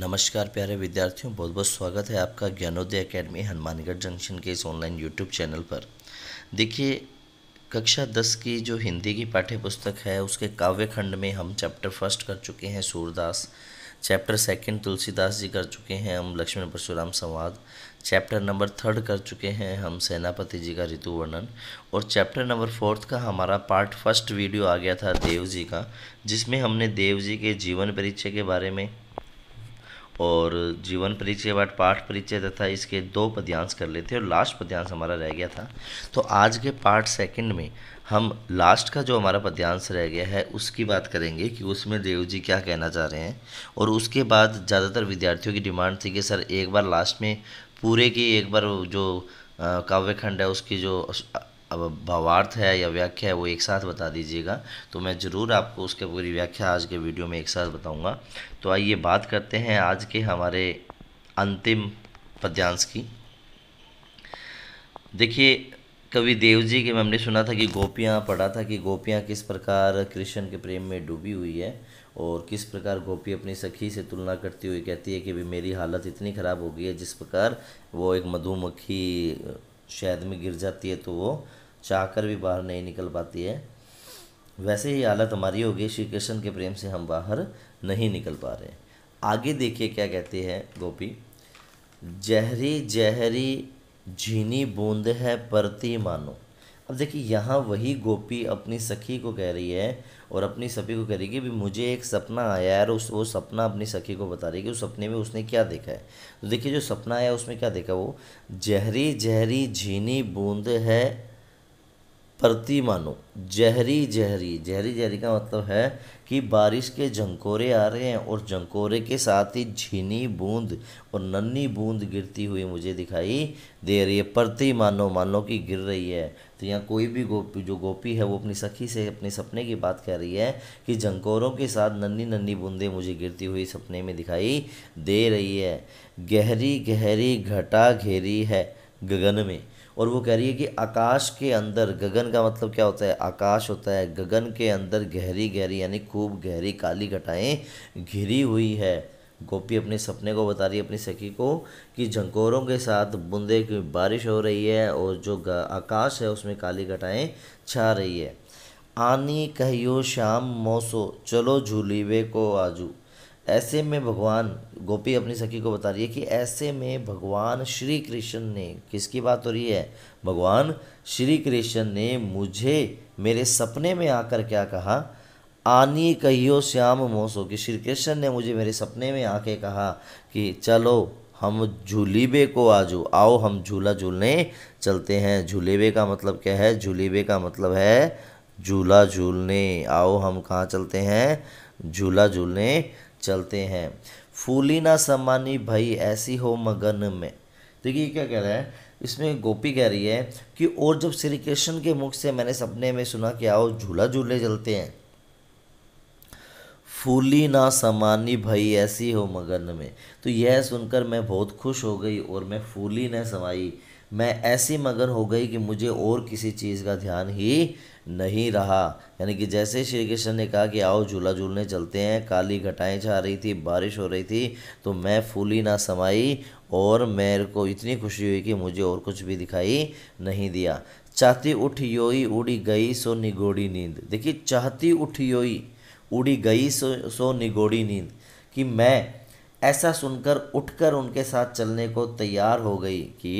नमस्कार प्यारे विद्यार्थियों बहुत बहुत स्वागत है आपका ज्ञानोदय एकेडमी हनुमानगढ़ जंक्शन के इस ऑनलाइन यूट्यूब चैनल पर देखिए कक्षा दस की जो हिंदी की पाठ्य पुस्तक है उसके काव्य खंड में हम चैप्टर फर्स्ट कर चुके हैं सूरदास चैप्टर सेकंड तुलसीदास जी कर चुके हैं हम लक्ष्मण परशुराम संवाद चैप्टर नंबर थर्ड कर चुके हैं हम सेनापति जी का ऋतु वर्णन और चैप्टर नंबर फोर्थ का हमारा पार्ट फर्स्ट वीडियो आ गया था देव जी का जिसमें हमने देव जी के जीवन परिचय के बारे में और जीवन परिचय व पाठ परिचय तथा इसके दो पद्यांश कर लेते और लास्ट पद्यांश हमारा रह गया था तो आज के पार्ट सेकंड में हम लास्ट का जो हमारा पद्यांश रह गया है उसकी बात करेंगे कि उसमें देव जी क्या कहना चाह रहे हैं और उसके बाद ज़्यादातर विद्यार्थियों की डिमांड थी कि सर एक बार लास्ट में पूरे की एक बार जो काव्य खंड है उसकी जो अब भावार्थ है या व्याख्या है वो एक साथ बता दीजिएगा तो मैं ज़रूर आपको उसके पूरी व्याख्या आज के वीडियो में एक साथ बताऊंगा तो आइए बात करते हैं आज के हमारे अंतिम पद्यांश की देखिए कवि देव जी के हमने सुना था कि गोपियाँ पढ़ा था कि गोपियाँ किस प्रकार कृष्ण के प्रेम में डूबी हुई है और किस प्रकार गोपी अपनी सखी से तुलना करती हुई कहती है कि भी मेरी हालत इतनी ख़राब हो गई है जिस प्रकार वो एक मधुमक्खी शहद में गिर जाती है तो वो चाहकर भी बाहर नहीं निकल पाती है वैसे ही हालत हमारी होगी श्री कृष्ण के प्रेम से हम बाहर नहीं निकल पा रहे आगे देखिए क्या कहती है गोपी जहरी जहरी झीनी बूंद है परती मानो अब देखिए यहाँ वही गोपी अपनी सखी को कह रही है और अपनी सभी को कह रही है कि मुझे एक सपना आया है और उस वो सपना अपनी सखी को बता रही है कि उस सपने में उसने क्या देखा है तो देखिए जो सपना आया उसमें क्या देखा वो जहरी जहरी झीनी बूंद है मानो जहरी जहरी जहरी जहरी का मतलब है कि बारिश के झंकोरे आ रहे हैं और झंकोरे के साथ ही झीनी बूंद और नन्ही बूंद गिरती हुई मुझे दिखाई दे रही है प्रति मानो मानो कि गिर रही है तो यहाँ कोई भी गोपी जो गोपी है वो अपनी सखी से अपने सपने की बात कर रही है कि झंकोरों के साथ नन्ही नन्ही बूंदें मुझे गिरती हुई सपने में दिखाई दे रही है गहरी गहरी घटा घेरी है गगन में और वो कह रही है कि आकाश के अंदर गगन का मतलब क्या होता है आकाश होता है गगन के अंदर गहरी गहरी यानी खूब गहरी काली घटाएँ घिरी हुई है गोपी अपने सपने को बता रही है अपनी सखी को कि झंकोरों के साथ बूंदे की बारिश हो रही है और जो आकाश है उसमें काली घटाएँ छा रही है आनी कहियो शाम मौसो चलो वे को आजू ऐसे में भगवान गोपी अपनी सखी को बता रही है कि ऐसे में भगवान श्री कृष्ण ने किसकी बात हो रही है भगवान श्री कृष्ण ने मुझे मेरे सपने में आकर क्या कहा आनी कहियो श्याम मोसो कि श्री कृष्ण ने मुझे मेरे सपने में आके कहा कि चलो हम झूलीबे को आज आओ हम झूला झूलने चलते हैं झूलेबे का मतलब क्या है झूलेबे का मतलब है झूला झूलने आओ हम कहाँ चलते हैं झूला झूलने चलते हैं फूली ना समानी भई ऐसी हो मगन में देखिए क्या कह रहा है इसमें गोपी कह रही है कि और जब श्री कृष्ण के मुख से मैंने सपने में सुना कि आओ झूला झूले चलते हैं फूली ना समानी भई ऐसी हो मगन में तो यह सुनकर मैं बहुत खुश हो गई और मैं फूली न समाई मैं ऐसी मगन हो गई कि मुझे और किसी चीज़ का ध्यान ही नहीं रहा यानी कि जैसे श्री कृष्ण ने कहा कि आओ झूला झूलने चलते हैं काली घटाएँ छा रही थी बारिश हो रही थी तो मैं फूली ना समाई और मेरे को इतनी खुशी हुई कि मुझे और कुछ भी दिखाई नहीं दिया चाहती उठ योई उड़ी गई सो निगोड़ी नींद देखिए चाहती उठ योई उड़ी गई सो सो निगोड़ी नींद कि मैं ऐसा सुनकर उठकर उनके साथ चलने को तैयार हो गई कि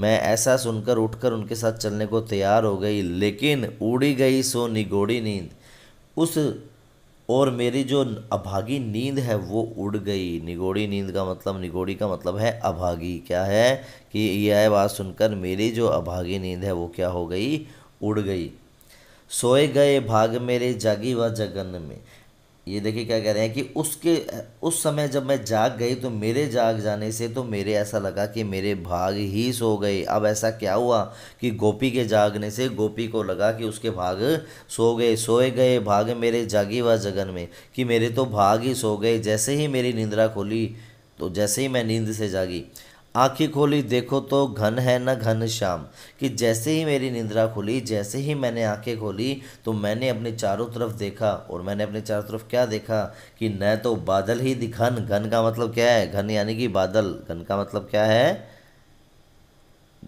मैं ऐसा सुनकर उठकर उनके साथ चलने को तैयार हो गई लेकिन उड़ी गई सो निगोड़ी नींद उस और मेरी जो अभागी नींद है वो उड़ गई निगोड़ी नींद का मतलब निगोड़ी का मतलब है अभागी क्या है कि यह बात सुनकर मेरी जो अभागी नींद है वो क्या हो गई उड़ गई सोए गए भाग मेरे जागी व जगन में ये देखिए क्या कह रहे हैं कि उसके उस समय जब मैं जाग गई तो मेरे जाग जाने से तो मेरे ऐसा लगा कि मेरे भाग ही सो गए अब ऐसा क्या हुआ कि गोपी के जागने से गोपी को लगा कि उसके भाग सो गए सोए गए भाग मेरे जागी व जगन में कि मेरे तो भाग ही सो गए जैसे ही मेरी निंद्रा खोली तो जैसे ही मैं नींद से जागी आंखें खोली देखो तो घन है न घन श्याम कि जैसे ही मेरी निंद्रा खुली जैसे ही मैंने आंखें खोली तो मैंने अपने चारों तरफ देखा और मैंने अपने चारों तरफ क्या देखा कि न तो बादल ही दिखन घन का मतलब क्या है घन यानी कि बादल घन का मतलब क्या है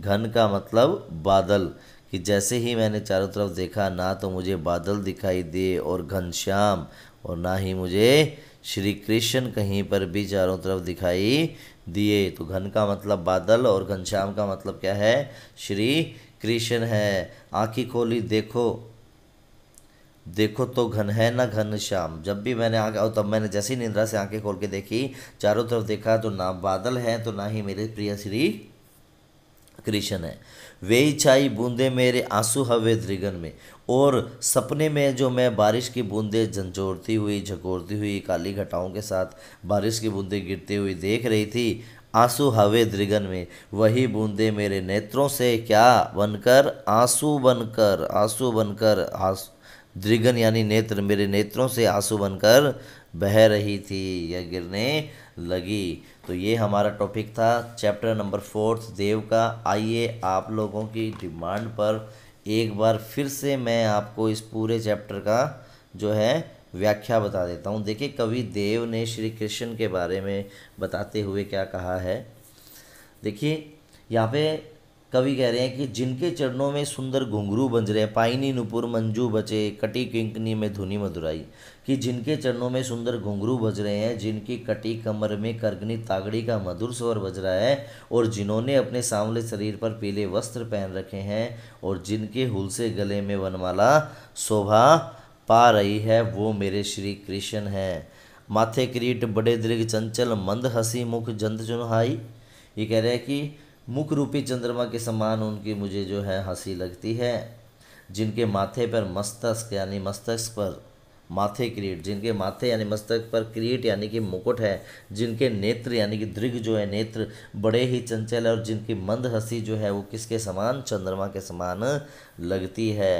घन का मतलब बादल कि जैसे ही मैंने चारों तरफ देखा ना तो मुझे बादल दिखाई दिए और श्याम और ना ही मुझे श्री कृष्ण कहीं पर भी चारों तरफ दिखाई दिए तो घन का मतलब बादल और घनश्याम का मतलब क्या है श्री कृष्ण है आँखें खोली देखो देखो तो घन है ना घन श्याम जब भी मैंने आँखें और तब मैंने जैसी निंद्रा से आंखें खोल के देखी चारों तरफ देखा तो ना बादल है तो ना ही मेरे प्रिय श्री कृष्ण है वे छाई बूंदे मेरे आंसू हवे द्रिगन में और सपने में जो मैं बारिश की बूंदे झंझोरती हुई झकोरती हुई काली घटाओं के साथ बारिश की बूंदे गिरती हुई देख रही थी आंसू हवे द्रिगन में वही बूंदे मेरे नेत्रों से क्या बनकर आंसू बनकर आंसू बनकर आंसू द्रिगन यानी नेत्र मेरे नेत्रों से आंसू बनकर बह रही थी या गिरने लगी तो ये हमारा टॉपिक था चैप्टर नंबर फोर्थ देव का आइए आप लोगों की डिमांड पर एक बार फिर से मैं आपको इस पूरे चैप्टर का जो है व्याख्या बता देता हूँ देखिए कवि देव ने श्री कृष्ण के बारे में बताते हुए क्या कहा है देखिए यहाँ पे कवि कह रहे हैं कि जिनके चरणों में सुंदर घुंघरू बंज रहे पाइनी नुपुर मंजू बचे कटी किंकनी में धुनी मधुराई कि जिनके चरणों में सुंदर घुंघरू बज रहे हैं जिनकी कटी कमर में करगनी तागड़ी का मधुर स्वर बज रहा है और जिन्होंने अपने सांवले शरीर पर पीले वस्त्र पहन रखे हैं और जिनके हुलसे गले में वनमाला शोभा पा रही है वो मेरे श्री कृष्ण हैं माथे क्रीट बड़े दीर्घ चंचल मंद हसी मुख जंत चुनहाई ये कह रहे हैं कि मुख रूपी चंद्रमा के समान उनकी मुझे जो है हंसी लगती है जिनके माथे पर मस्तक यानी मस्तक पर माथे क्रीट जिनके माथे यानी मस्तक पर क्रीट यानी कि मुकुट है जिनके नेत्र यानी कि दृघ जो है नेत्र बड़े ही चंचल है और जिनकी मंद हंसी जो है वो किसके समान चंद्रमा के समान लगती है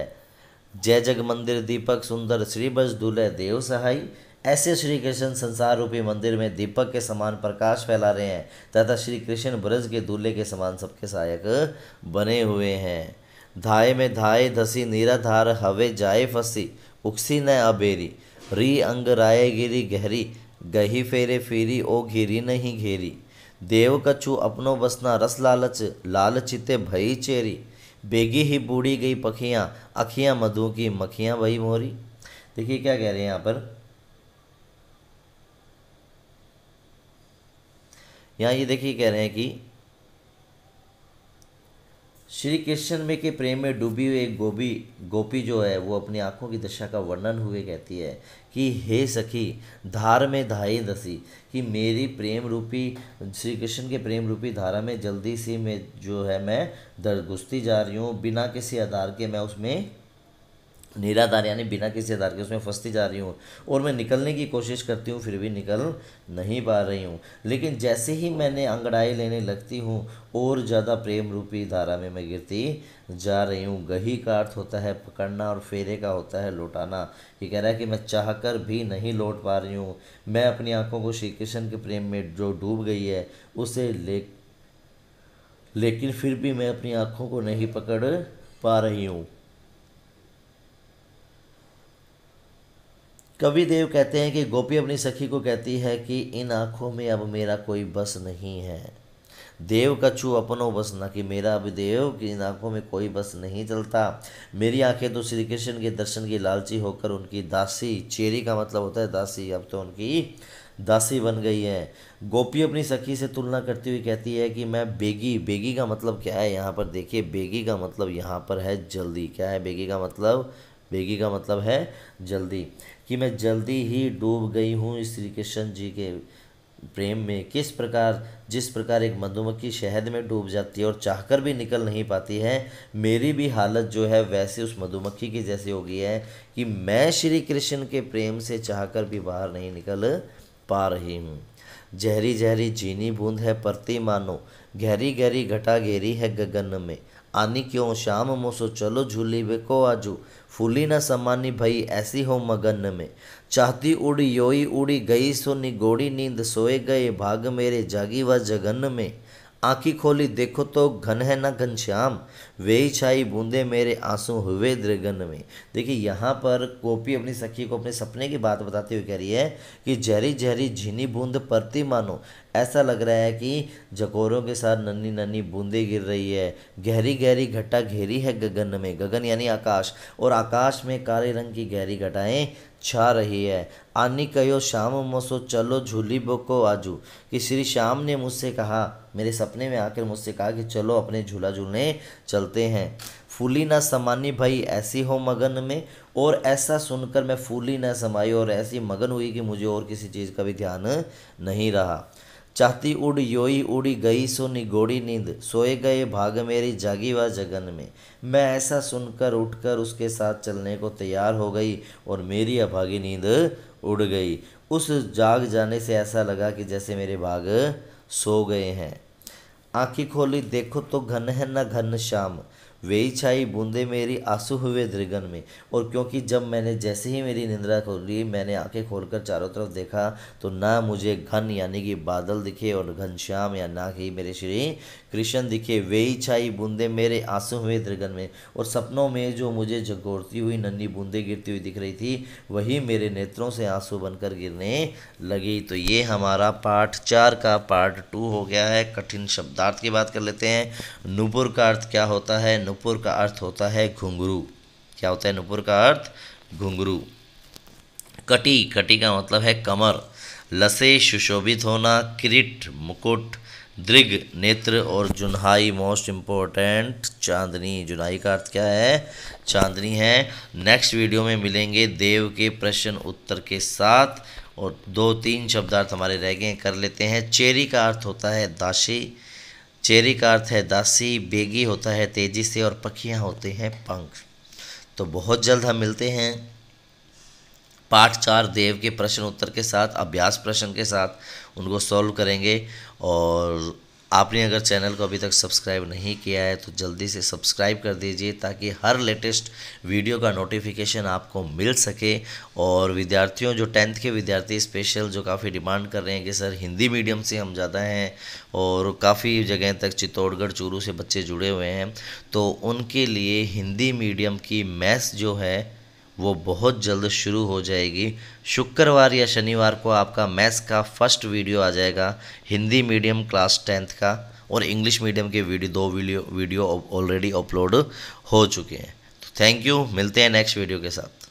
जय जग मंदिर दीपक सुंदर श्रीबज दूल्हे देव सहाई ऐसे श्री कृष्ण संसार रूपी मंदिर में दीपक के समान प्रकाश फैला रहे हैं तथा श्री कृष्ण ब्रज के दूल्हे के समान सबके सहायक बने हुए हैं धाये में धाये धसी धार हवे जाए फसी उक्सी न अबेरी री अंग राय गिरी गहरी गही फेरे फेरी ओ घेरी नहीं घेरी देव कछु अपनो बसना रस लालच लाल चिते भई चेरी बेगी ही बूढ़ी गई पखियाँ अखियाँ मधु की मखियाँ वही मोरी देखिए क्या कह रहे हैं यहाँ पर यहाँ ये देखिए कह रहे हैं कि श्री कृष्ण में के प्रेम में डूबी हुई एक गोपी गोपी जो है वो अपनी आंखों की दशा का वर्णन हुए कहती है कि हे सखी धार में धाई दसी कि मेरी प्रेम रूपी श्री कृष्ण के प्रेम रूपी धारा में जल्दी सी मैं जो है मैं दर घुसती जा रही हूँ बिना किसी आधार के मैं उसमें निराधार यानी बिना किसी आधार के उसमें फंसती जा रही हूँ और मैं निकलने की कोशिश करती हूँ फिर भी निकल नहीं पा रही हूँ लेकिन जैसे ही मैंने अंगड़ाई लेने लगती हूँ और ज़्यादा प्रेम रूपी धारा में मैं गिरती जा रही हूँ गही का अर्थ होता है पकड़ना और फेरे का होता है लौटाना ये कह रहा है कि मैं चाह कर भी नहीं लौट पा रही हूँ मैं अपनी आँखों को श्री कृष्ण के प्रेम में जो डूब गई है उसे ले लेकिन फिर भी मैं अपनी आँखों को नहीं पकड़ पा रही हूँ कवि देव कहते हैं कि गोपी अपनी सखी को कहती है कि इन आँखों में अब मेरा कोई बस नहीं है देव का छू अपनो बस ना कि मेरा अब देव की इन आँखों में कोई बस नहीं चलता मेरी आंखें तो श्री कृष्ण के दर्शन की लालची होकर उनकी दासी चेरी का मतलब होता है दासी अब तो उनकी दासी बन गई है गोपी अपनी सखी से तुलना करती हुई कहती है कि मैं बेगी बेगी का मतलब क्या है यहाँ पर देखिए बेगी का मतलब यहाँ पर है जल्दी क्या है बेगी का मतलब बेगी का मतलब है जल्दी कि मैं जल्दी ही डूब गई हूँ श्री कृष्ण जी के प्रेम में किस प्रकार जिस प्रकार एक मधुमक्खी शहद में डूब जाती है और चाहकर भी निकल नहीं पाती है मेरी भी हालत जो है वैसे उस मधुमक्खी की जैसी हो गई है कि मैं श्री कृष्ण के प्रेम से चाहकर भी बाहर नहीं निकल पा रही हूँ जहरी जहरी चीनी बूंद है परती मानो गहरी गहरी घटा घेरी है गगन में आनी क्यों शाम મોસો चलो झूली बेको आजू फूली ना समानी भई ऐसी हो मगन में चाहती उड़ी योई उड़ी गई सो गोड़ी नींद सोए गए भाग मेरे जागी व जगन में आंखी खोली देखो तो घन है ना श्याम वे ही छाई बूंदे मेरे आंसू हुए दृगन में देखिए यहाँ पर गोपी अपनी सखी को अपने सपने की बात बताते हुए कह रही है कि जहरी जहरी झीनी बूंद परती मानो ऐसा लग रहा है कि जकोरों के साथ नन्नी नन्नी बूंदे गिर रही है गहरी गहरी घटा घेरी है गगन में गगन यानी आकाश और आकाश में काले रंग की गहरी घटाएं छा रही है आनी कहो शाम मसो चलो झूली बोको आजू कि श्री श्याम ने मुझसे कहा मेरे सपने में आकर मुझसे कहा कि चलो अपने झूला झूलने चलते हैं फूली ना समानी भाई ऐसी हो मगन में और ऐसा सुनकर मैं फूली ना समाई और ऐसी मगन हुई कि मुझे और किसी चीज़ का भी ध्यान नहीं रहा चाहती उड़ योई उड़ी गई सो निगोड़ी नींद सोए गए भाग मेरी जागी व जगन में मैं ऐसा सुनकर उठकर उसके साथ चलने को तैयार हो गई और मेरी अभागी नींद उड़ गई उस जाग जाने से ऐसा लगा कि जैसे मेरे भाग सो गए हैं आंखें खोली देखो तो घन है न घन श्याम वे छाई बूंदे मेरी आंसू हुए दृगन में और क्योंकि जब मैंने जैसे ही मेरी निंद्रा खोली मैंने आंखें खोलकर चारों तरफ देखा तो ना मुझे घन यानी कि बादल दिखे और घनश्याम या ना ही मेरे श्री कृष्ण दिखे वे ही छाई बूंदे मेरे आंसू हुए दृगन में और सपनों में जो मुझे झकोरती हुई नन्ही बूंदे गिरती हुई दिख रही थी वही मेरे नेत्रों से आंसू बनकर गिरने लगी तो ये हमारा पार्ट चार का पार्ट टू हो गया है कठिन शब्दार्थ की बात कर लेते हैं नुपुर का अर्थ क्या होता है नुपुर का अर्थ होता है घुंघरू क्या होता है नुपुर का अर्थ घुंघरू कटी कटी का मतलब है कमर लसे सुशोभित होना किरीट मुकुट दृग नेत्र और जुनहाई मोस्ट इम्पोर्टेंट चांदनी जुनाई का अर्थ क्या है चांदनी है नेक्स्ट वीडियो में मिलेंगे देव के प्रश्न उत्तर के साथ और दो तीन शब्दार्थ हमारे रह गए कर लेते हैं चेरी का अर्थ होता है दासी चेरी का अर्थ है दासी बेगी होता है तेज़ी से और पखियाँ होते हैं पंख तो बहुत जल्द हम मिलते हैं पाठ चार देव के प्रश्न उत्तर के साथ अभ्यास प्रश्न के साथ उनको सॉल्व करेंगे और आपने अगर चैनल को अभी तक सब्सक्राइब नहीं किया है तो जल्दी से सब्सक्राइब कर दीजिए ताकि हर लेटेस्ट वीडियो का नोटिफिकेशन आपको मिल सके और विद्यार्थियों जो टेंथ के विद्यार्थी स्पेशल जो काफ़ी डिमांड कर रहे हैं कि सर हिंदी मीडियम से हम ज़्यादा हैं और काफ़ी जगह तक चित्तौड़गढ़ चूरू से बच्चे जुड़े हुए हैं तो उनके लिए हिंदी मीडियम की मैथ्स जो है वो बहुत जल्द शुरू हो जाएगी शुक्रवार या शनिवार को आपका मैथ्स का फर्स्ट वीडियो आ जाएगा हिंदी मीडियम क्लास टेंथ का और इंग्लिश मीडियम के वीडियो दो वीडियो वीडियो ऑलरेडी अपलोड हो चुके हैं तो थैंक यू मिलते हैं नेक्स्ट वीडियो के साथ